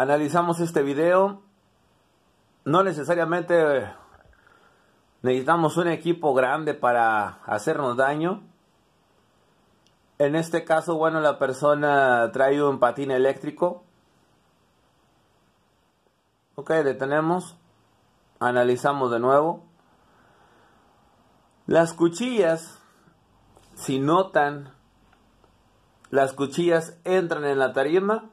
analizamos este video. No necesariamente eh, necesitamos un equipo grande para hacernos daño. En este caso, bueno, la persona trae un patín eléctrico. Ok, detenemos. Analizamos de nuevo. Las cuchillas, si notan, las cuchillas entran en la tarima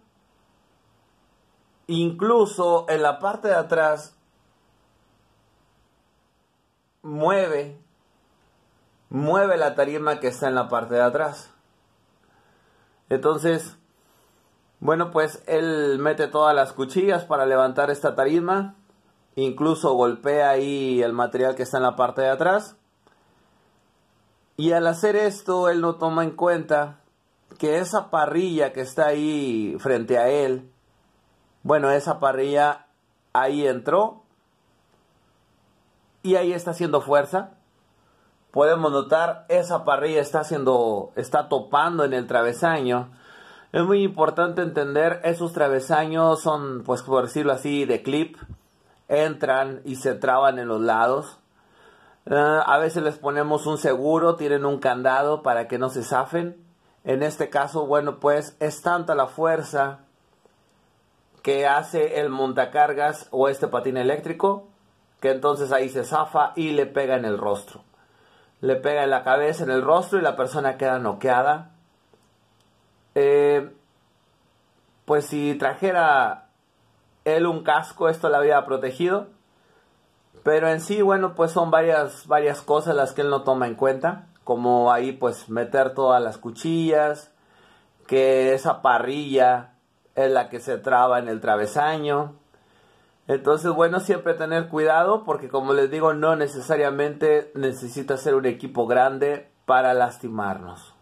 Incluso en la parte de atrás mueve, mueve la tarima que está en la parte de atrás. Entonces, bueno, pues él mete todas las cuchillas para levantar esta tarima, incluso golpea ahí el material que está en la parte de atrás. Y al hacer esto, él no toma en cuenta que esa parrilla que está ahí frente a él bueno, esa parrilla ahí entró y ahí está haciendo fuerza. Podemos notar esa parrilla está haciendo, está topando en el travesaño. Es muy importante entender, esos travesaños son, pues por decirlo así, de clip. Entran y se traban en los lados. Ah, a veces les ponemos un seguro, tienen un candado para que no se zafen. En este caso, bueno, pues es tanta la fuerza que hace el montacargas o este patín eléctrico, que entonces ahí se zafa y le pega en el rostro. Le pega en la cabeza, en el rostro y la persona queda noqueada. Eh, pues si trajera él un casco, esto la había protegido. Pero en sí, bueno, pues son varias, varias cosas las que él no toma en cuenta. Como ahí, pues meter todas las cuchillas, que esa parrilla en la que se traba en el travesaño. Entonces, bueno, siempre tener cuidado porque como les digo, no necesariamente necesita ser un equipo grande para lastimarnos.